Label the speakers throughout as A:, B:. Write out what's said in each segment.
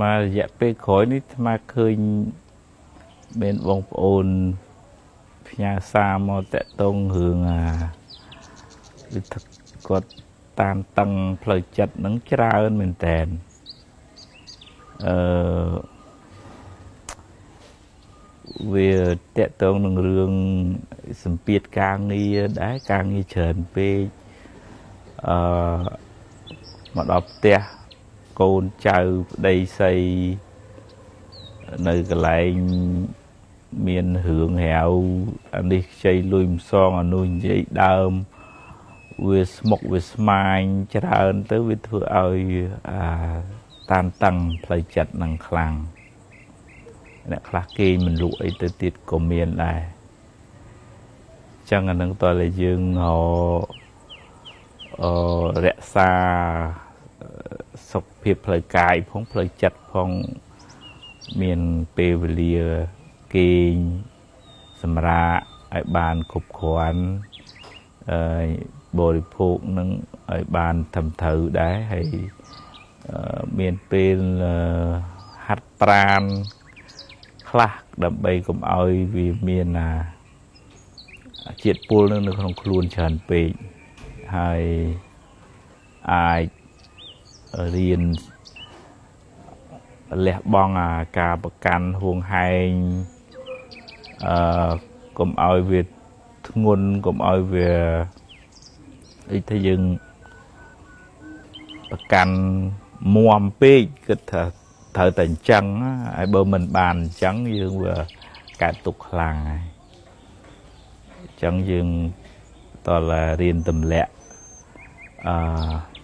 A: មករយៈពេលក្រោយនេះអាត្មាឃើញមានបងប្អូនផ្ញើសារមកតាក់ទងរឿងអាវិធីគាត់តានតឹងផ្លូវចិត្តនឹងច្រើនមែនតែនអឺវាតកតងនឹងរឿងសម្ពាធការងារដែរការងារច្រើនពេកអឺមកដល់ផ្ទះកូនចៅប្តីស័យនៅកន្លែងមានរឿងរាវអានេះខ្ចីលុយមិនសងអានោះនិយាយដើមវាស្មុកវាស្មាញច្រើន ទៅវាធ្វើឲ្យអាតានតឹងផ្លូវចិត្តនឹងខ្លាំងអ្នកខ្លះគេមិនលក់អីទៅទៀតក៏មានដែរចឹងអានឹងតើយើងរអរក្សាសុខភាពផ្លូវកាយផងផ្លូវចិត្តផងមានពេលវេលាគេងសម្រាកឲ្យបានគ្រប់គ្រាន់អឺបរិភោគនឹងឲ្យបានត្រឹមត្រូវដែរហើយមានពេលហាត់ប្រានខ្លះដើម្បីកុំឲ្យវាមានអាជាតិពុលនៅក្នុងខ្លួនច្រើនពេកហើយអាចរៀនលះបង់អាការប្រកាន់ហួងហែងអឺកុំឲ្យវាធ្ងន់កុំឲ្យវាដូចថាយើងប្រកាន់មមពេកគិតថាត្រូវតែអញ្ចឹងហើយបើមិនបានអញ្ចឹងយើងវាកើតទុកខ្លាំងហើយអញ្ចឹងយើងតើរៀនទម្លាក់អឺ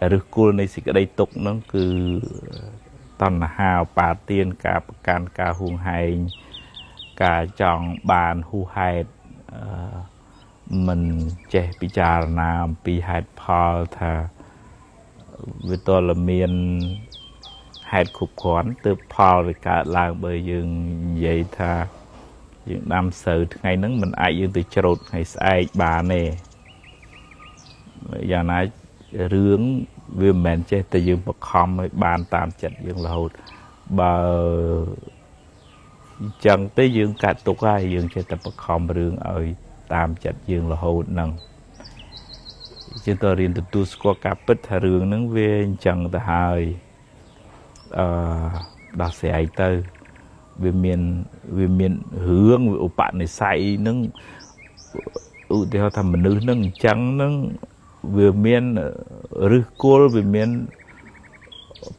A: ឫសគល់នៃសេចក្តីទុកហ្នឹងគឺតណ្ហាបាទានការប្រកាន់ការហួងហែងការចង់បានហ៊ូហេតុមិនចេះពិចារណាអំពីហេតុផលថាវាតលមានហេតុគ្រប់គ្រាន់ទើបផលវាកើតឡើងបើយើងនិយាយថាយើងដាំស្រូវថ្ងៃហ្នឹងមិនអាចយើងទៅច្រូតថ្ងៃស្អែកបានទេយ៉ាងណារឿងវាមិនមែនចេះតែយើងបខំឲ្យបានតាមចិត្តយើងរហូតបើអញ្ចឹងទេយើងកាត់ទុកហើយយើងចេះតែបខំរឿងឲ្យ តាមចិត្តយើងរហូតហ្នឹងយើងត្រូវរៀនទទួលស្គាល់ការពិតថារឿងហ្នឹងវាអញ្ចឹងទៅហើយអឺដោះស្រាយទៅ វាមានវាមានរឿងឧបនិស្ស័យហ្នឹងឧទាហរណ៍ថាមនុស្សហ្នឹងអញ្ចឹងហ្នឹងវាមានឫសគល់វាមាន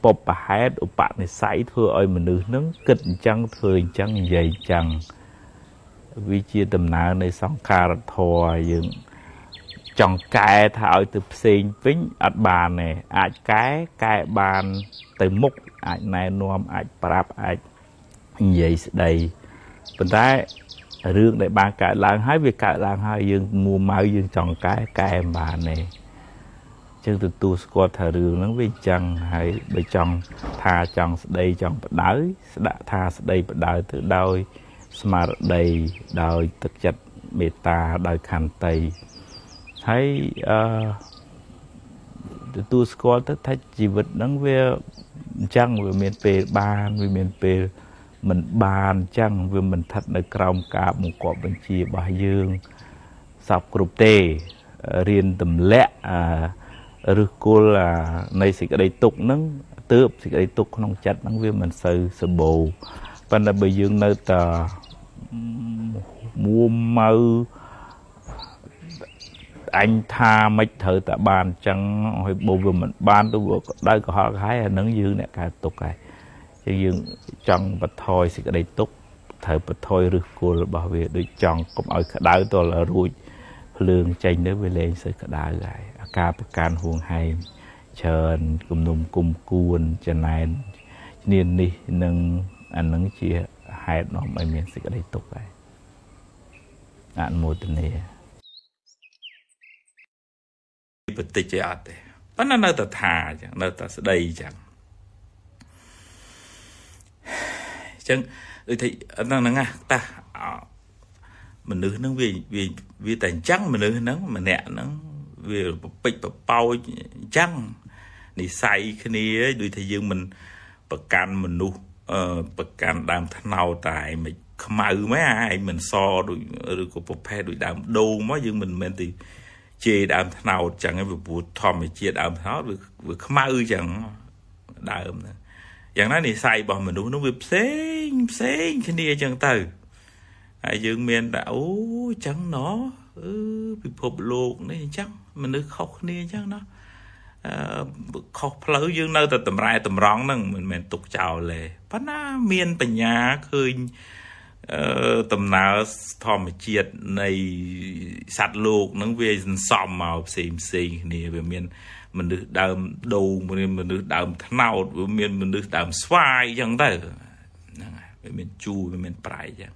A: បបហេតឧបនិស្ស័យធ្វើឲ្យមនុស្សនឹងគិតអញ្ចឹងធ្វើអញ្ចឹងនិយាយអញ្ចឹងវាជាដំណើរនៃសង្ខារធម៌យើងចង់កែថាឲ្យទៅផ្សេងវិញអត់បានទេអាចកែកែបាន ទៅមុខអាចណែនាំអាចប្រាប់អាចនិយាយស្ដីប៉ុន្តែរឿងដែលបានកើតឡើងហើយវាកើតឡើងហើយយើងមួម៉ៅយើងចង់កែកែមិនបានទេចឹងទទួលស្គាល់ថារឿងហ្នឹងវាអញ្ចឹងហើយបើចង់ថាចង់ស្ដីចង់បដៅស្ដាក់ថាស្ដីបដៅទៅដោយស្មារតីដោយទឹកចិត្តមេត្តាដោយខន្តីហើយអឺទទួលស្គាល់ទៅថាជីវិតហ្នឹងវាអញ្ចឹងវាមានពេលបានវាមានពេលមិនបានអញ្ចឹងវាមិនស្ថិត នៅក្រោមការបង្គាប់បញ្ជារបស់យើងសពគ្រប់ទេរៀនទម្លាក់អាឬគល់អានៃសេចក្តីទុកហ្នឹងទើបសេចក្តីទុកក្នុងចិត្តហ្នឹងវាមិនសូវសបោប៉ុន្តែបើយើងនៅតែមួម៉ៅអញថាមិនត្រូវតែបានអញ្ចឹងហើយបើវាមិនបានទៅវាក្តៅក្រហល់ហើយអានឹងយើងអ្នកកើតទុកហើយជាយើងចង់បន្ថយសេចក្តីទុក្ខត្រូវបន្ថយឫសគល់របស់វា ដូចចង់កុំឲ្យក្តៅទល់រួចភ្លើងចេញទៅវាលែងសូវក្តៅហើយអាការប្រកាន់ហួងហែងច្រើនគំនុំគុំគួនចំណែនឈ្នាននេះនឹងអានឹងជាហេតុនាំឲ្យមានសេចក្តីទុក្ខដែរអនុមោទនាបតិចអត់ទេប៉ុន្តែនៅតែថាអញ្ចឹងនៅតែស្ដីអញ្ចឹងអញ្ចឹងដូចថាហ្នឹងណាតាមនុស្សហ្នឹងវាវាវាតែអញ្ចឹងមនុស្សហ្នឹងម្នាក់ហ្នឹងវាប្រពេចប្រប៉ោចអញ្ចឹងនិស័យគ្នាដូចថាយើងមិនប្រកាន់មនុស្សប្រកាន់ដើមថ្នោតតែមិនខ្មៅម៉េចអាឯងមិនសដូចឬក៏ប្រភេទដូចដើមដូងមកយើងមិនមែនទេជេរដើម ថ្នោតអញ្ចឹងពីព្រោះធម្មជាតិដើមថ្នោតវាខ្មៅអញ្ចឹងដើមហ្នឹងយ៉ាងណានិស័យរបស់មនុស្សនោះវាផ្សេងផ្សេងគ្នាចឹងទៅហើយយើងមានតែអូចឹងណោះអឺពិភពលោកនេះអញ្ចឹងមនុស្សខុសគ្នាអញ្ចឹងណោះអឺខុសផ្លូវយើងនៅតែតម្រែតម្រង់ហ្នឹងមិនមែនទុកចោលទេប៉ុន្តែមានបញ្ញាឃើញអឺដំណើរធម្មជាតិនៃសัตว์លោកហ្នឹងវាសន្សំមកផ្សេងផ្សេងគ្នាវាមាន មនុស្សដើមដូងមានមនុស្សដើមថ្នោតវាមាន មនុស្សដើមស្វាយអញ្ចឹងទៅហ្នឹងហើយវាមានជូរវាមានប្រៃអញ្ចឹង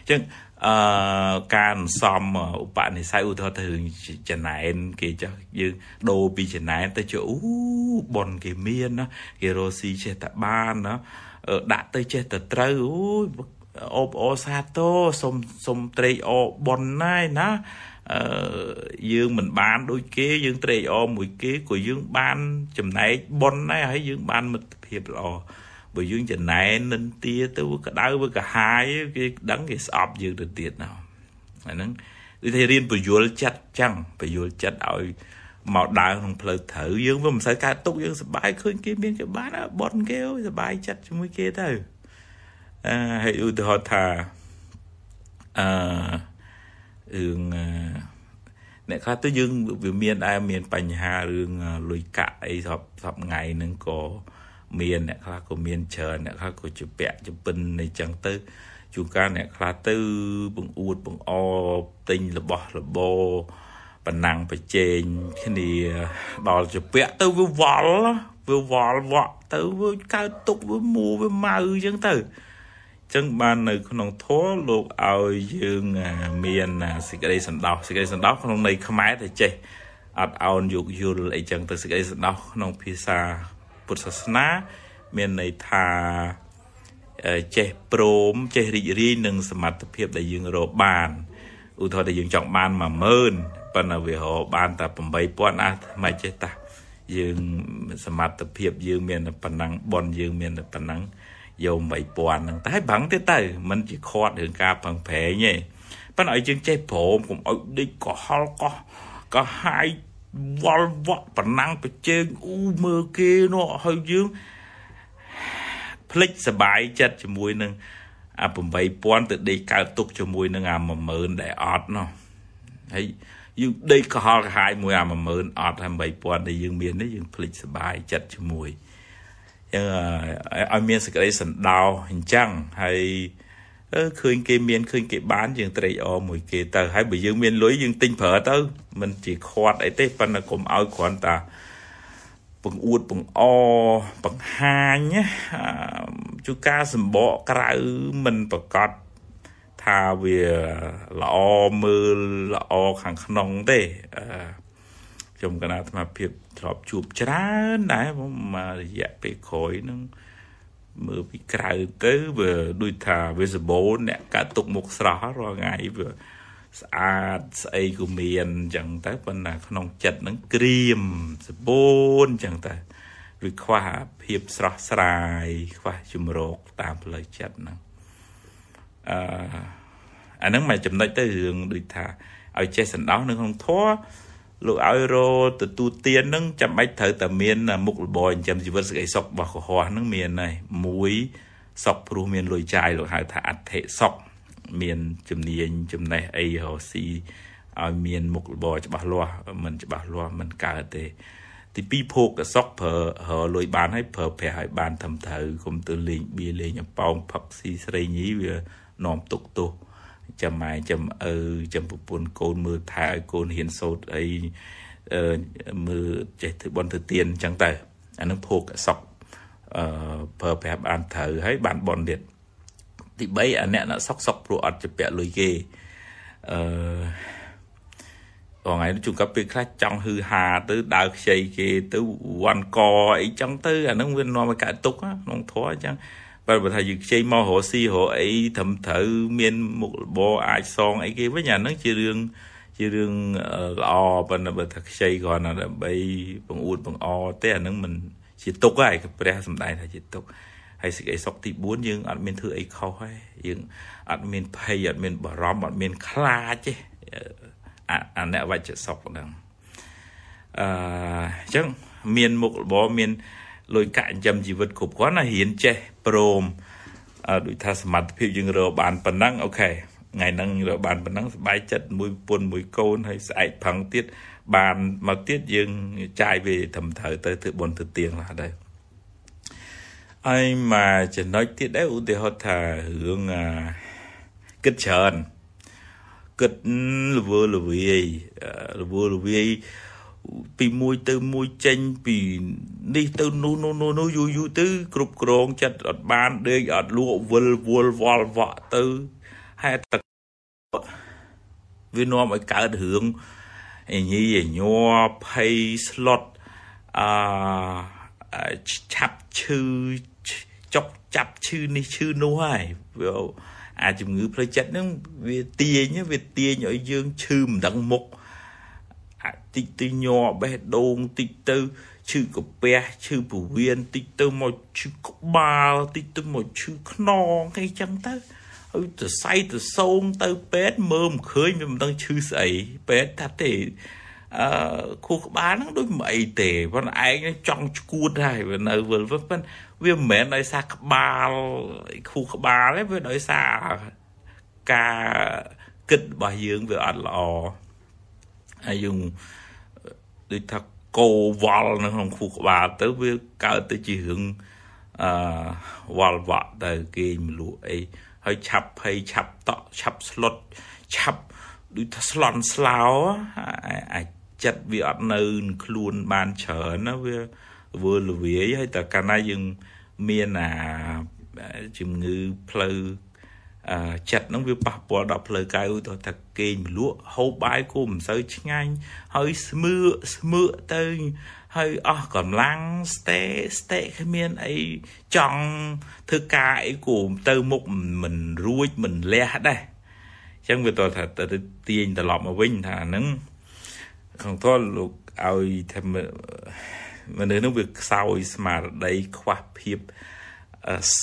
A: អញ្ចឹងអឺការសន្សំឧបនិស្ស័យឧទាហរណ៍ទៅរឿងចំណែនគេចោះយើងដូរពីចំណែនទៅជាអូប៉ុនគេមានណាគេរស់ស៊ីចេះតែបានណាដាក់ទៅចេះតែត្រូវអូយអបអសាទរសុំសុំត្រេកអរបនណាយណាអឺយើងមិនបានដូចគេយើងត្រេកអរមួយគេក៏យើងបានចំណែកបនដែរហើយយើងបានមិត្តភាពល្អបើយើងចំណែននិន្ទាទៅក្តៅវាកាហាយគេដឹងគេស្អប់យើងទៅទៀតណាអាហ្នឹងដូចតែរៀនពយលចិត្តចឹងពយលចិត្តឲ្យមកដើរក្នុងផ្លូវត្រូវយើងវាមិនសូវកើតទុកយើងសុបាយឃើញគេមានគេបានបនគេអើយសុបាយចិត្តជាមួយគេទៅហើយឧទាហរណ៍ថាអឺរឿងអ្នកខ្លះទៅយើងវាមានដែរមាន បញ្ហារឿងលុយកាក់អីស្របស្របថ្ងៃហ្នឹងក៏មានអ្នកខ្លះក៏មានច្រើនអ្នកខ្លះក៏ជាពាក់ជាពិនអីចឹងទៅជួនកាលអ្នកខ្លះទៅបង្អួតបង្អទិញរបស់របរបណ្ណាំងប្រជែងគ្នាដល់ជាពាក់ទៅវាវល់វាវល់វក់ទៅវាកើតទុកវាមូវាម៉ៅអញ្ចឹងទៅចឹងបាននៅ ក្នុងធម៌លោកឲ្យយើងមានសេចក្តីសន្តោសសេចក្តីសន្តោសក្នុងន័យខ្មែរតែចេះអត់អោនយោគយល់អីចឹងទៅសេចក្តីសន្តោសក្នុងភាសាពុទ្ធសាសនា មានន័យថាចេះព្រមចេះរីករាយនឹងសមត្ថភាព ដែលយើងរកបានឧទាហរណ៍ដែលយើងចង់បាន10000ប៉ុន្តែវារកបានតែ8000អាមិនចេះតាយើងសមត្ថភាពយើងមានតែប៉ុណ្ណឹងប៉ុនយើងមានតែប៉ុណ្ណឹងយក3000ហ្នឹងតែប្រឹងទៀតទៅມັນជាខាត់រឿងការប្រឹងប្រែងទេប៉ុន្តែឲ្យយើងចេះព្រមកុំឲ្យដេកកហល់កោះកហាយវល់វក់ប្រណាំងប្រជើងអ៊ូមើលគេនោះឲ្យយើងភ្លេចសបាយចិត្តជាមួយនឹងអា8000ទៅដេកកើតទុកជាមួយនឹងអា10000ដែលអត់នោះហើយយើងដេកកហល់កហាយមួយអា10000អត់ហើយ8000ដែលយើងមាននេះយើងភ្លេចសបាយចិត្តជាមួយយើងឲ្យមានសេចក្តីសន្តោសអញ្ចឹងហើយឃើញគេមានឃើញគេបានយើងត្រេកអរមួយគេទៅហើយបើយើងមានលុយយើងទិញប្រើទៅมันជាខាត់អីទេប៉ុន្តែកុំឲ្យគ្រាន់តាបង្អួតបង្អបង្ហាញជួការសម្បកក្រៅมันប្រកាសថាវាល្អមើលល្អខាងក្នុងទេអឺខ្ញុំកណាអាត្មាភាពធ្លាប់ជួបច្រើនដែរខ្ញុំមករយៈពេលក្រោយហ្នឹងមើលពីក្រៅទៅវាដូចថា visible អ្នកកាត់ទុកមុខស្រស់រាល់ថ្ងៃវាស្អាតស្អីក៏មានអញ្ចឹងទៅប៉ុន្តែក្នុងចិត្តហ្នឹងក្រៀមសបូនអញ្ចឹងទៅឬខ្វះភាពស្រស់ស្រាយ ខ្វះជំរកតាមផ្លូវចិត្តហ្នឹងអឺអាហ្នឹងមកចំណុចទៅរឿងដូចថាឲ្យចេះសណ្ដោសនៅក្នុងធម៌លោកឲ្យរទទួលទាននឹងចាំបាច់ត្រូវតែមានមុខរបរចិញ្ចឹមជីវិតសេចក្តីសុខរបស់កុហកនឹងមានហើយមួយសុខព្រោះមានលុយចាយលោកហៅថាអត្ថិសុខមានជំនាញចំណេះអីរស៊ីឲ្យមានមុខរបរច្បាស់លាស់មិនច្បាស់លាស់មិនកើតទេ ទី2ភោគសុខប្រើរលុយបានហើយប្រើប្រាស់ឲ្យបានត្រឹមត្រូវកុំទៅលេងបៀលេងអប៉ោងផឹកស៊ីស្រីញីវានាំទុកទោសចាំម៉ែចាំឪចាំប្រពន្ធកូនមើលថែឲ្យកូនហ៊ានសូត្រអីអឺមើលចេះធ្វើបន់ទៅទៀនអញ្ចឹងទៅអានឹងភោគសក់អឺប្រើប្រាប់បានត្រូវហើយបានបន់ទៀតទី3អាអ្នកសក់សក់ព្រោះអត់ជាពាក់លុយគេអឺថ្ងៃនេះជួបកាពេលខ្លះចង់ហឺហាទៅ ដើរខ្ចីគេទៅវ៉ាន់កអីចឹងទៅអានឹងវានាំឲ្យកើតទុកក្នុងធរអញ្ចឹងបើបើថាយើងខ្ចីមករកស៊ីរកអីត្រឹមត្រូវមានមុខរបរអាចសងអីគេវិញអាហ្នឹងជារឿងជារឿងល្អប៉ុន្តែបើថាខ្ចីគ្រាន់តែដើម្បីបង្អួតបង្អទេអាហ្នឹងមិនជាទុកហើយព្រះសំដែងថាជាទុកហើយសេចក្តីសុខទី4យើងអត់មានធ្វើអីខុសទេយើងអត់មានភ័យអត់មានបារម្ភអត់មាន ខ្លាចទេអនវច្ចសុខហ្នឹងអឺអញ្ចឹងមានមុខរបរមានលុយកាក់ចិញ្ចឹមជីវិតគ្រប់គ្រាន់ណាហ៊ានចេះព្រមដូចថាសមត្ថភាពយើងរកបានប៉ុណ្ណឹងអូខេថ្ងៃហ្នឹងរកបានប៉ុណ្ណឹងសบายចិត្តមួយពុនមួយកូនហើយស្អែកផឹងទៀតបានមកទៀតយើងចាយវាត្រឹមត្រូវទៅធ្វើបុណ្យទៅទៀងឡាដែរហើយមកចំណុចទៀតដែរឧទាហរណ៍ថារឿងគិតច្រើនគិតលវើលវាយលវើលវាយពីមួយទៅមួយចេញពីនេះទៅនោះនោះនោះនោះយូរយូរទៅគ្រប់គ្រងចិត្តអត់បានដេកអត់លក់វិលវល់វល់វក់ទៅហេតុទឹកវានាំឲ្យកើតរឿងអញីអញ័រភ័យ slot អឺឆាប់ឈឺចុកចាប់ឈឺនេះឈឺនោះហើយវាអាជំងឺផ្លូវចិត្តហ្នឹងវាទាញវាទាញឲ្យយើងឈឺមិនដឹងមុខតិចទៅញ័របេះដូងតិចទៅឈឺក្រពះឈឺពោះវៀនតិចទៅមកឈឺក្បាលតិចទៅមកឈឺខ្នងអីចឹងទៅហើយទៅសៃទៅសូមទៅពេទ្យមើលមិនឃើញមិនដឹងឈឺស្អីពេទ្យថាទេអឺខួរក្បាលហ្នឹងដូចមិនអីទេប៉ុន្តែឯងចង់ឈួតហើយវានៅវិលវិញប៉ុន្តែវាមិនមែនដោយសារក្បាលខួរក្បាលទេវាដោយសារការគិតរបស់យើងវាអត់ល្អហើយយើងដូចថាកោវល់នៅក្នុងខួរក្បាលទៅវាកើតទៅជារឿងអឺវល់វាក់ទៅគេមលក់អីហើយឆាប់ភ័យឆាប់តក់ឆាប់ស្លុតឆាប់ដូចថាស្លន់ស្លោអាចចិត្តវាអត់នៅខ្លួនបានច្រើនណាវាវើលវាយហើយតែកាលណាយើងមានអាជំងឺផ្លូវចិត្តហ្នឹងវាប៉ះពាល់ដល់ផ្លូវកាយឧទាហរណ៍ថាគេងលក់ហូបបាយគូមិនសូវឆ្ងាញ់ហើយស្មឺស្មឺទៅហើយអស់កម្លាំងស្ទេស្ទេគ្មានអីចង់ធ្វើការអីគូទៅមុខមិនរួចមិនលះដែរអញ្ចឹងវាតោះថាទៅទាញត្រឡប់មកវិញថាហ្នឹងក្នុងធម៌លោកឲ្យថាមនុស្សនឹងវាខ្សោយស្មារតីខ្វះភាពអឺ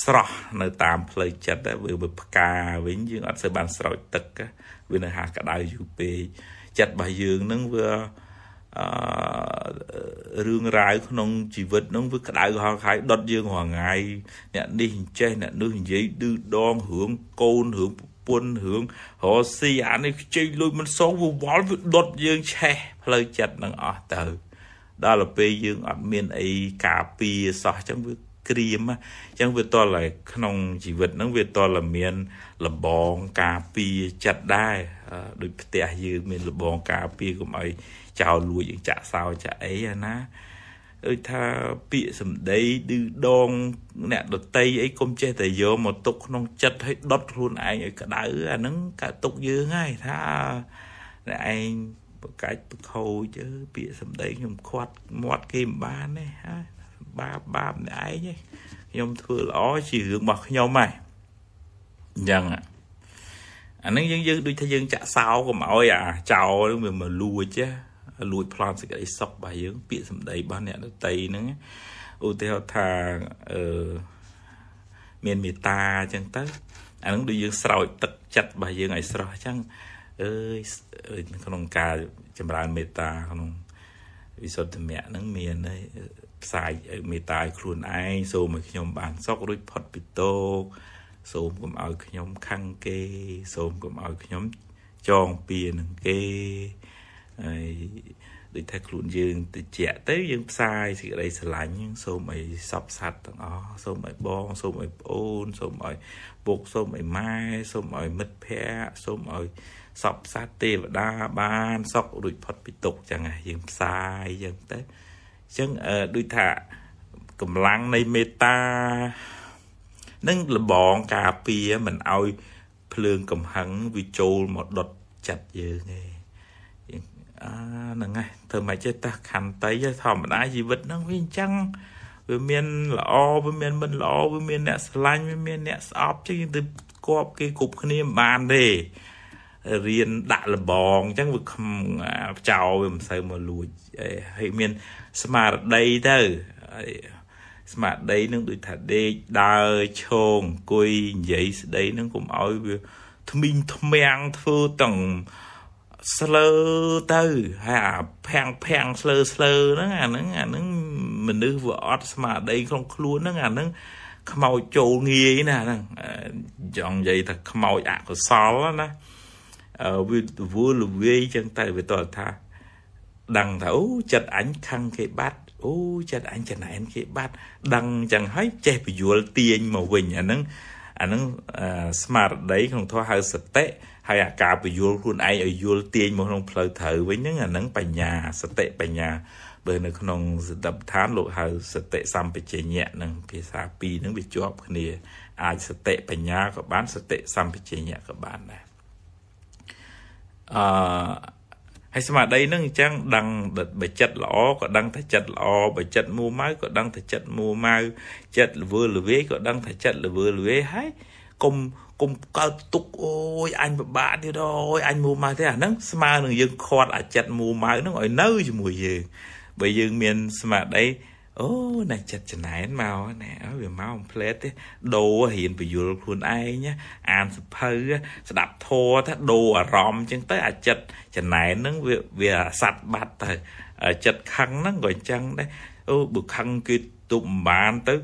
A: ស្រស់នៅតាមផ្លូវចិត្តវាវាផ្កាវិញយើងអត់សូវបានស្រោចទឹក វានៅហាក្តៅយូរពេកចិត្តរបស់យើងនឹងវាអឺរឿងរ៉ាវក្នុងជីវិតនឹងវាក្តៅហល់ហើយដុតយើងរាល់ថ្ងៃអ្នកនេះអញ្ចេះអ្នកនោះនិយាយឌឺដងរឿងកូនរឿងប្រពន្ធរឿងរស់ស៊ីអានេះខ្ជិលលួចមិនសងវវល់វាដុតយើង ឆេះ ផ្លូវចិត្តនឹងអស់ទៅ ដល់ទៅពេលយើងអត់មាន អីការពារសោះអញ្ចឹងវាក្រៀមអញ្ចឹងវាតលតែក្នុងជីវិតហ្នឹងវាតលតែមានលបងការពារចិត្តដែរដូចផ្ទះយើងមានលបងការពារកុំឲ្យចោលលួចចាក់សោចាក់អីណាដូចថាពាក្យសម្ដីឌឺដងអ្នកដតីអីកុំចេះតែយកមកទុកក្នុងចិត្តឲ្យដុតខ្លួនឯងឲ្យក្តៅអាហ្នឹងកើតទុកយើងហើយថាអ្នកឯងបកាច់បខូចពាក្យសម្ដីខ្ញុំខាត់មាត់គេមិនបានទេហើយបាបបាបអ្នកឯងខ្ញុំធ្វើល្អជារឿងរបស់ខ្ញុំហ่ะអញ្ចឹងអានឹងយើងយើងដូចថាយើង ចាក់សោកុំអោយអាចោលវាមកលួចហ៎លួចប្លន់សេចក្តីសុខរបស់យើងពាក្យសម្ដីរបស់អ្នកដតីហ្នឹងឧទាហរណ៍ថាអឺមានមេត្តាអញ្ចឹងទៅអាហ្នឹងដូចយើងស្រោចទឹកចិត្តរបស់យើងឲ្យស្រស់អញ្ចឹងអើយក្នុងការចម្រើនមេត្តាក្នុងវិសុទ្ធិមគ្គហ្នឹងមានផ្សាយមេត្តាឲ្យខ្លួនឯងសូមឲ្យខ្ញុំ បានសុខរួចផុតពីតោកសូមកុំឲ្យខ្ញុំខឹងគេ សូមកុំឲ្យខ្ញុំចងពៀនឹងគេហើយដូចថាខ្លួនយើងតិចទៅ យើងផ្សាយសេចក្តីស្រឡាញ់សូមឲ្យសពសัตว์ទាំងអស់សូមឲ្យបងសូមឲ្យប្អូន សូមឲ្យពុកសូមឲ្យម៉ែសូមឲ្យមិត្តភ័ក្តិសូមឲ្យសពសัตว์ទេវតា បានសុខរួចផុតពីទុក្ខចឹងហ្នឹងយើងផ្សាយចឹងទៅចឹងដូចថាកម្លាំងនៃមេត្តានឹងលបងការពារមិនឲ្យភ្លើងកំហឹងវាចូលមកដុតចិត្តយើងឯងអាហ្នឹងឯងធ្វើម៉េចទេតខន្តីធម្មតាជីវិតហ្នឹងវាអញ្ចឹងវាមានល្អវាមានមិនល្អវាមានអ្នកស្រឡាញ់វាមានអ្នកស្អប់ចឹងទៅគប់គេគ្រប់គ្នាមិនបានទេរៀនដាក់លបងអញ្ចឹងវាចោលវាមិនសូវមកលួចហើយមាន ស្មារតីទៅស្មារតីនឹងដូចថាដេកដើរឈោងអង្គុយនិយាយស្ដីនឹងកុំឲ្យវាថ្មីងថ្មាំងធ្វើទាំងស្លើទៅហើយអាភាំងភាំងស្លើស្លើហ្នឹងអាហ្នឹងអាហ្នឹងមនុស្សវាអត់ស្មារតីក្នុងខ្លួនហ្នឹងអាហ្នឹងខ្មោចចូលងាយណាហ្នឹងចង់និយាយថាខ្មោចអកុសលណាវាវល់ល្វាយចឹងទៅវាតលថាដឹងថាអូចិត្តអញខឹងគេបាត់ អូចិត្តអញចំណែនគេបាត់ដឹងចឹងហើយចេះពយល់ទាញមកវិញអាហ្នឹងអាហ្នឹងស្មារតីក្នុងធម៌ហៅសតិហើយអាការពយល់ខ្លួនឯងឲ្យយល់ទាញមកក្នុងផ្លូវត្រូវវិញហ្នឹងអាហ្នឹងបញ្ញាសតិបញ្ញាបើនៅក្នុងសតបឋានលោកហៅសតិសម្បជញ្ញៈនឹងភាសាពីរនឹងវាជាប់គ្នាអាចសតិបញ្ញាក៏បានសតិសម្បជញ្ញៈក៏បានដែរអឺហើយស្មារតីនឹងអញ្ចឹងដឹងបើចិត្តល្អក៏ដឹងថាចិត្តល្អបើចិត្តមួម៉ៅក៏ដឹងថាចិត្តមួម៉ៅចិត្តល្វើល្វាយក៏ដឹងថាចិត្តល្វើល្វាយហើយកុំុំកើតទុកអូយអញពិបាកទៀតអូយអញមួម៉ៅទេអាហ្នឹងស្មើនឹងយើងខាត់អាចិតមួម៉ៅហ្នឹងឲ្យនៅជាមួយយើងបើយើងមាន ស្មារតីអូណាចិត្តច្នែនមកណាអើវាមកអំផ្លេតទេដូររៀនពយលខ្លួនឯងអានសភៅស្ដាប់ធម៌ថាដូរអារម្មណ៍ចឹងទៅអាចិត្តច្នែនហ្នឹងវាវាសັດបាត់ទៅចិត្តខឹងហ្នឹងក៏អញ្ចឹងដែរអូបើខឹងគេទប់មិនបានទៅ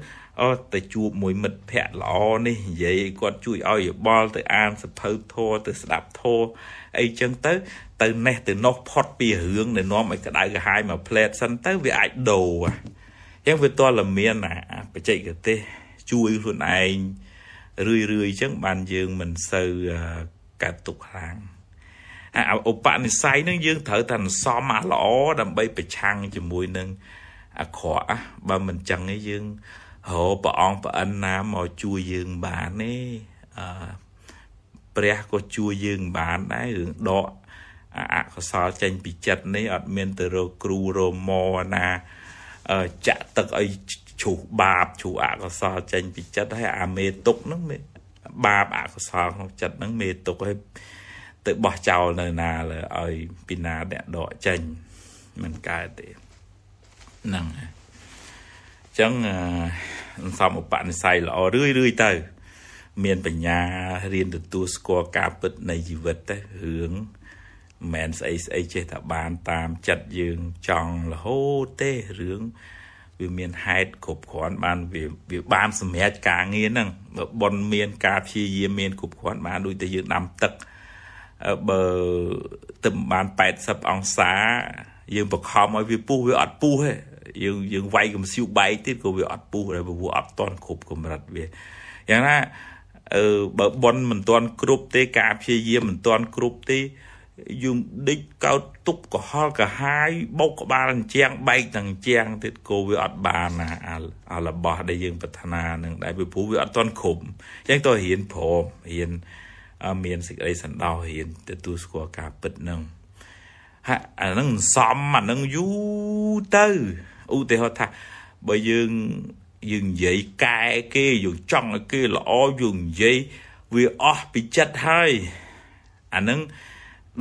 A: អូតែជួបមួយមិត្តភ័ក្ដិល្អនេះនិយាយគាត់ជួយឲ្យយោបល់ទៅអានសភៅធម៌ទៅស្ដាប់ធម៌អីចឹងទៅ ទៅណេះទៅនោះផុតពីរឿងដែលនាំឲ្យក្តៅក្រហាយមកផ្លែតសិនទៅវាអាចដូរចឹងវាតលមានអាបច្ចេកទេសជួយខ្លួនឯងរឿយរឿយចឹងបានយើងមិនសូវកាត់ទុកខ្លាំងអាឧបនិស្ស័យនឹងយើងត្រូវតែសំអាល្អដើម្បីប្រឆាំងជាមួយនឹងអាក្រក់បើមិនចឹងទេយើងរកព្រះអង្គព្រះអិនណាមកជួយយើងបានទេអឺព្រះក៏ជួយយើងបានដែររឿងដកអកុសលចេញពីចិត្តនេះអត់មានទៅរកគ្រូរមណាចាក់ទឹកឲ្យជ្រុះបាបជ្រុះអកុសលចេញពីចិត្តហើយអាមេទុកហ្នឹងបាបអកុសលក្នុងចិត្តហ្នឹងមេទុកឲ្យទៅបោះចោលនៅណាលើឲ្យពីណាអ្នកដកចេញមិនកើតទេហ្នឹងអញ្ចឹងអន្សំឧបនិស្ស័យល្អរឿយរឿយទៅ មានបញ្ញារៀនទទួលស្គាល់ការពិតនៃជីវិតទៅរឿងមិនស្អីស្អីចេះតែបានតាមចិត្តយើងចង់រហូតទេរឿងវាមានហេតុគ្រប់គ្រាន់បានវាវាបានសម្រេចការងារហ្នឹងបើប៉ុនមានការព្យាយាមមានគ្រប់គ្រាន់បានដូចតែយើងដាំទឹកបើទឹកបាន80អង្សាយើងបង្ខំឲ្យវាពុះវាអត់ពុះទេយើងយើងវាយកុំសៀវបែកទៀតក៏វាអត់ពុះដែរព្រោះវាអត់តន់គ្រប់កម្រិតវាយ៉ាងណាអឺបើប៉ុនមិនតន់គ្រប់ទេ ការព្យាយាមមិនតន់គ្រប់ទេយើងដេកកោតទុបកុហលកាហាយបោកក្បាលអញ្ចាំងបែកទាំងជាងទៀតគោវាអត់បានណាអារបស់ដែលយើងប្រាថ្នានឹងដែរពីព្រោះវាអត់ទាន់គ្រប់អញ្ចឹងតើរៀនព្រមរៀនមានសេចក្តីសន្តោសរៀនទទួលស្គាល់ការពិតនឹងហាក់អានឹងសំអានឹងយូរទៅឧទាហរណ៍ថាបើយើងយើងនិយាយកែគេយើងចង់ឲ្យគេល្អយើងនិយាយវាអស់ពីចិត្តហើយអានឹង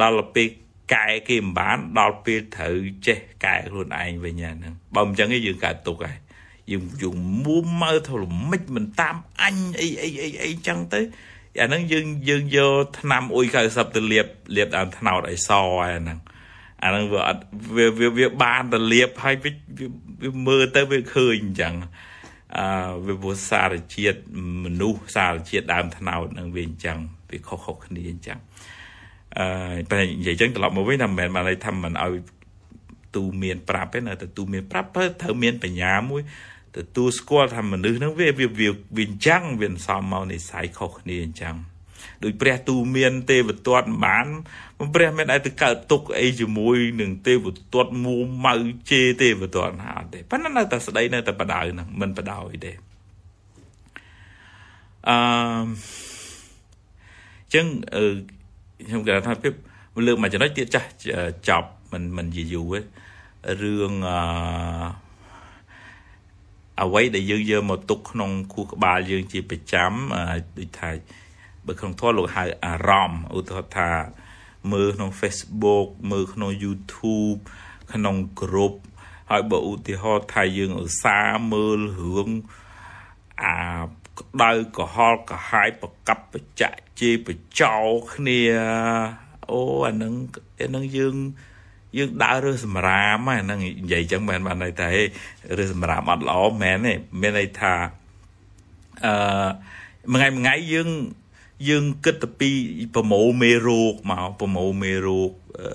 A: ដល់ពេលកែគេមិនបានដល់ពេលត្រូវចេះកែខ្លួនឯងវិញហ្នឹងបើមិនចឹងយើងកើតទុកហើយយើងយើងមួមើលថាល្មិចមិនតាមអញអីអីអីអីចឹងទៅអាហ្នឹងយើងយើងយកឆ្នាំអ៊ុយ90ទៅលាបលាបដើមថ្នោតឲ្យសហើយអាហ្នឹងអាហ្នឹងវាអត់វាវាបានទៅលាបហើយវាមើលទៅវាឃើញអញ្ចឹងអឺវាពោសារជាតិមនុស្សសារជាតិដើមថ្នោតនឹងវាអញ្ចឹងវាខុសៗគ្នាអញ្ចឹងអឺតែនិយាយចឹងត្រឡប់មកវិញថាមិនមែនបានន័យថាមិនឲ្យទូមានប្រាប់ទេនៅតែទូមានប្រាប់ត្រូវមាន បញ្ញាមួយទទួលស្គាល់ថាមនុស្សហ្នឹងវាវាវាអញ្ចឹងវាសំមកនិស័យខុសគ្នាអញ្ចឹងដោយព្រះទូមាន ទេវទត្តបានព្រះមានឯទៅកើតទុកអីជាមួយនឹងទេវទត្តមូម៉ៅជេទេវទត្តណាអត់ទេប៉ុន្តែនៅតែស្ដីនៅតែបដៅហ្នឹងមិនបដ ாய் ទេអឺចឹងអឺខ្ញុំគេថាភាពលើកមួយចំណុចទៀតចាស់ចប់មិនមិនយូរទេរឿងអអ្វីដែលយើងយកមកទុកក្នុងខួរក្បាលយើង ជាប្រចាំដូចថាបើក្នុងធម៌លោកហៅអារម្មណ៍ឧទាហរណ៍ថាមើលក្នុង Facebook មើលក្នុង YouTube ក្នុង group ហើយបើឧទាហរណ៍ថាយើងឧស្សាហ៍មើលរឿងអាក្តៅកហល់កហាយប្រកັບបច្ចៈជេរបចោគ្នាអូអានឹងអានឹងយើង យើងដើររើសសម្រាមហ្នឹងនិយាយចឹងមិនបានន័យថារើសសម្រាមអត់ល្អមែនទេមានន័យថាអឺមួយថ្ងៃមួយថ្ងៃយើងយើងគិតទៅពីប្រមូលមេរោគមកប្រមូលមេរោគអឺ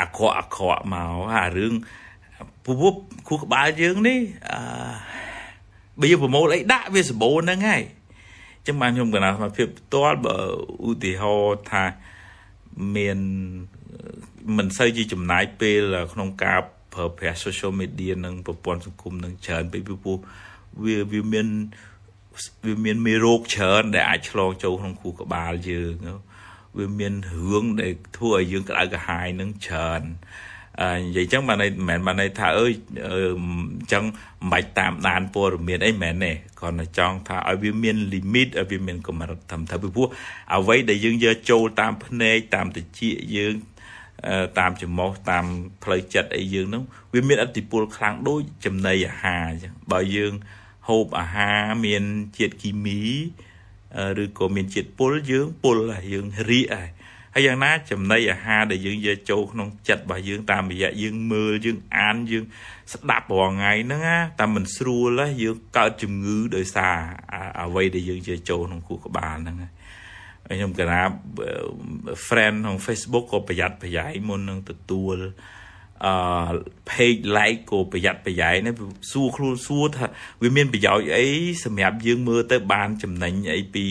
A: អាក្រក់អាក្រក់មកអារឿងពពុះគូក្បាលយើងនេះអឺបៀប្រមូលអីដាក់វាសម្បូរហ្នឹងហើយអញ្ចឹងបានខ្ញុំកណាសមភាពផ្ទាល់បើឧទាហរណ៍ថាមានមិនសូវជាចំណាយពេលក្នុងការប្រើប្រាស់ social media និងប្រព័ន្ធសង្គមនឹងច្រើនពេកពីព្រោះវាវាមានវាមានមេរោគច្រើនដែលអាចឆ្លងចូលក្នុងខួរក្បាលយើង វាមានរឿងដែលធ្វើឲ្យយើងក្តៅក្រហាយនឹងច្រើននិយាយចឹងបានន័យមិនមែនបានន័យថាអើយអញ្ចឹងមិនបាច់តាមដានព័ត៌មានអីមិនមែនទេគ្រាន់តែចង់ថាឲ្យវាមាន limit ឲ្យវាមាន កម្រិតត្រឹមត្រូវពីព្រោះអ្វីដែលយើងយកចូលតាមភ្នែកតាមតិចយើងតាមច្រមុះតាម ផ្លូវចិត្តអីយើងហ្នឹងវាមានអតិពលខ្លាំងដូចចំណីអាហារអញ្ចឹងបើយើងហូបអាហារមានជាតិគីមីឬក៏មានជាតិពុលយើងពុលហើយយើងរីកហើយហើយយ៉ាងណាចំណីអាហារដែលយើងយកចូលក្នុងចិត្តរបស់យើង តាមរយៈយើងមើលយើងអានយើង ស្ដាប់រាល់ថ្ងៃហ្នឹងណាតែមិនស្រួលទេយើងកើតជំងឺដោយសារអ្វីដែលយើងយកចូលក្នុងខួរក្បាលហ្នឹងខ្ញុំកណា friend ក្នុង Facebook ក៏ប្រយ័ត្នប្រយែងមុននឹងទទួលអឺ page like ក៏ប្រយ័ត្នប្រយែងណាសួរខ្លួនសួរថាវាមានប្រយោជន៍អីសម្រាប់យើងមើលទៅបានចំណេញអីពី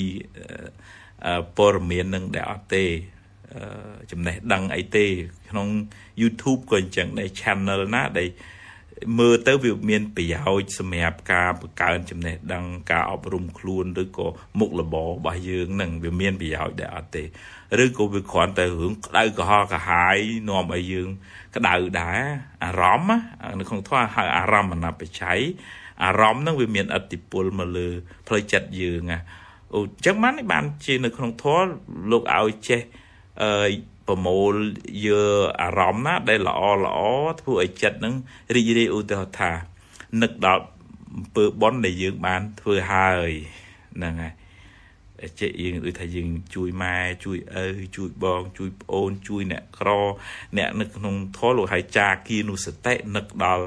A: ព័ត៌មាននឹងដែលអត់ទេចំណេះដឹងអីទេក្នុង YouTube ក៏អញ្ចឹងដែរ channel ណាដែលមើលទៅវាមានប្រយោជន៍សម្រាប់ការបង្កើនចំណេះដឹងការអប់រំខ្លួនឬក៏មុខរបររបស់យើងនឹងវាមានប្រយោជន៍ដែរអត់ទេ ឬក៏វាគ្រាន់តែរឿងក្តៅក្រហល់ក្រហាយនាំឲ្យយើងក្តៅដែរអារម្មណ៍នៅក្នុងធម៌ហៅអារម្មណបច្ច័យអារម្មណ៍នឹងវាមានអតិពលមកលើផ្លូវចិត្តយើងអូអញ្ចឹងបានបានជានៅក្នុងធម៌លោកឲ្យចេះអឺប្រមូលយកអារម្មណ៍ណាដែលល្អល្អធ្វើឲ្យចិត្តនឹងរីករាយឧទាហរណ៍ថានឹកដល់អំពើបន់ដែលយើងបានធ្វើហើយហ្នឹងហើយចេះយើងដូចថាយើង ជួយម៉ែជួយឪជួយបងជួយប្អូន ជួយអ្នកក្រ អ្នកនៅក្នុងធម៌លោកហៅចាគានុសតិនឹកដល់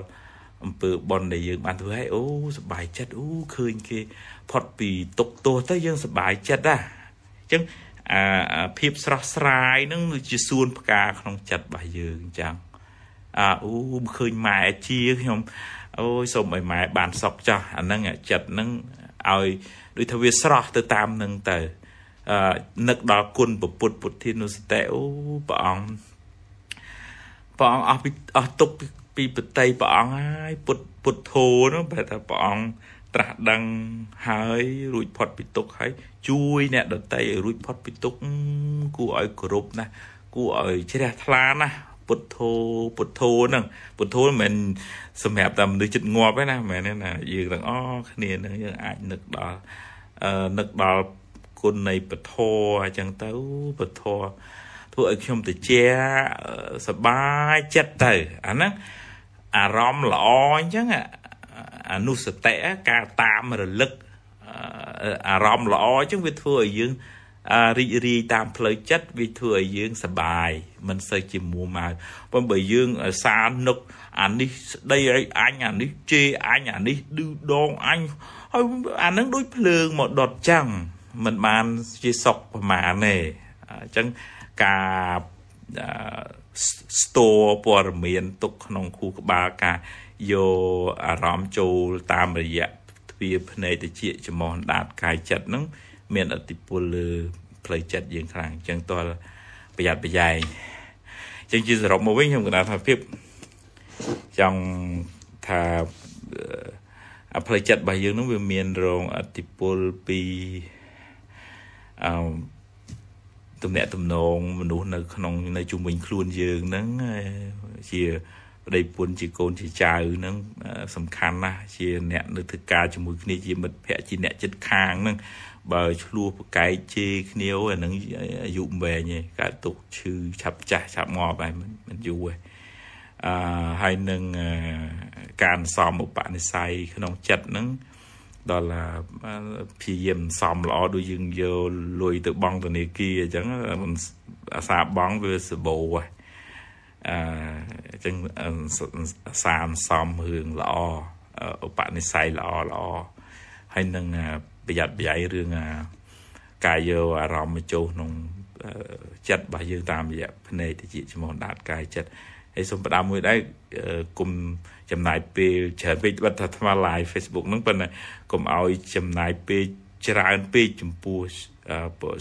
A: អំពើបន់ដែលយើងបានធ្វើហើយអូសบายចិត្តអូឃើញគេផុតពីទុកទោសទៅយើងសบายចិត្តណាអញ្ចឹងអាភាពស្រស់ស្រាយនឹងជាសួន ផ្កាក្នុងចិត្តរបស់យើងអញ្ចឹងអាអូឃើញម៉ែជាខ្ញុំ អូយសូមឲ្យម៉ែបានសុខចាស់អាហ្នឹងចិត្តហ្នឹងឲ្យដូចថាវាស្រស់ទៅតាមនឹងទៅអឺនឹកដល់គុណពុទ្ធពុទ្ធានុសតិអូព្រះអង្គព្រះអង្គអស់ពីអស់ទុកពីបតីព្រះអង្គហើយពុទ្ធពុទ្ធធោនោះបែរថាព្រះអង្គត្រាស់ដឹងហើយរួចផុតពីទុកហើយជួយអ្នកដតីឲ្យរួចផុតពីទុកគួរឲ្យគោរពណាស់គួរឲ្យជ្រះថ្លាណាស់ពុទ្ធោពុទ្ធោហ្នឹងពុទ្ធោមិនមែនសម្រាប់តែមនុស្សចិត្តងាប់ទេណាមិនមែនណាយើងទាំងអស់គ្នាហ្នឹងយើងអាចនឹកដល់អឺនឹកដល់គុណនៃពធអញ្ចឹងទៅពធធ្វើឲ្យខ្ញុំតិចសบายចិត្តទៅ អាហ្នឹងអារម្មណ៍ល្អអញ្ចឹងអាអនុសតិការតាមរលឹកអារម្មណ៍ល្អអញ្ចឹងវាធ្វើឲ្យយើងរីករាយតាមផ្លូវចិត្តវាធ្វើឲ្យយើងសបាយមិនសូវជាមួម៉ៅប៉ុន្តែបើយើងសានុកអានេះស្ដីឲ្យអញអានេះជេរអញអានេះឌឺដងអញហើយអានឹងដូចភ្លើងមកដុតចឹងមិនបានជាសុខប្រមាណទេអញ្ចឹងការស្ទរព័ត៌មាន ទុកក្នុងខួរក្បាលការយកអារម្មណ៍ចូលតាមរយៈទ្វារភ្នែកតិចច្រមុះដាតកាយចិត្តហ្នឹងមានអតិពលលើផ្លូវចិត្តយើងខ្លាំងអញ្ចឹងតលប្រយ័ត្នប្រយែងអញ្ចឹងជាសរុបមកវិញខ្ញុំគិតថាភាពចង់ថាអាផ្លូវចិត្តរបស់យើងនឹងវាមានរងអតិពលពីអឺទំនាក់ទំនងមនុស្សនៅក្នុង នៅជុំវិញខ្លួនយើងហ្នឹងជាប្តីប្រពន្ធជាកូនជាចៅហ្នឹងសំខាន់ណាស់ជាអ្នកនៅធ្វើការជាមួយ គ្នាជាមិត្តភក្តិជាអ្នកចិត្តខាងហ្នឹងបើឆ្លោះប្រកែកជេរគ្នាអាហ្នឹងអាយុវែងឯងកើតទុកឈឺឆាប់ចាស់ឆាប់ងាប់ហើយមិនយូរឯងអឺហើយនឹងការសំឧបនិស្ស័យក្នុងចិត្តហ្នឹង ដល់ព្យាយាមសំល្អដូចយើងយកលុយទៅបង់ធនាគារអញ្ចឹងអាសាបង់វាសបោហ្នឹងអញ្ចឹងសានសំរឿងល្អឧបនិស្ស័យល្អល្អហើយនឹងប្រយ័ត្នប្រយែងរឿងការយកអារម្មណ៍ចូលក្នុងចិត្តរបស់យើងតាមរយៈភ្នែកទៅជាឈ្មោះដាតកាយចិត្តហើយសូមផ្ដាំមួយដែរគុំចំណាយពេលច្រើនពេកបាត់ថាអាត្មា live Facebook ហ្នឹងប៉ុន្តែគុំឲ្យចំណាយពេលច្រើនពេកចំពោះ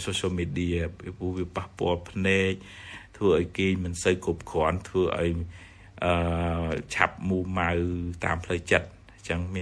A: social media ពីព្រោះវាប៉ះពាល់ភ្នែកធ្វើឲ្យគេមិនសូវគ្រប់គ្រាន់ធ្វើឲ្យអឺឆាប់មូម៉ៅ តាមផ្លូវចិត្តអញ្ចឹងមាន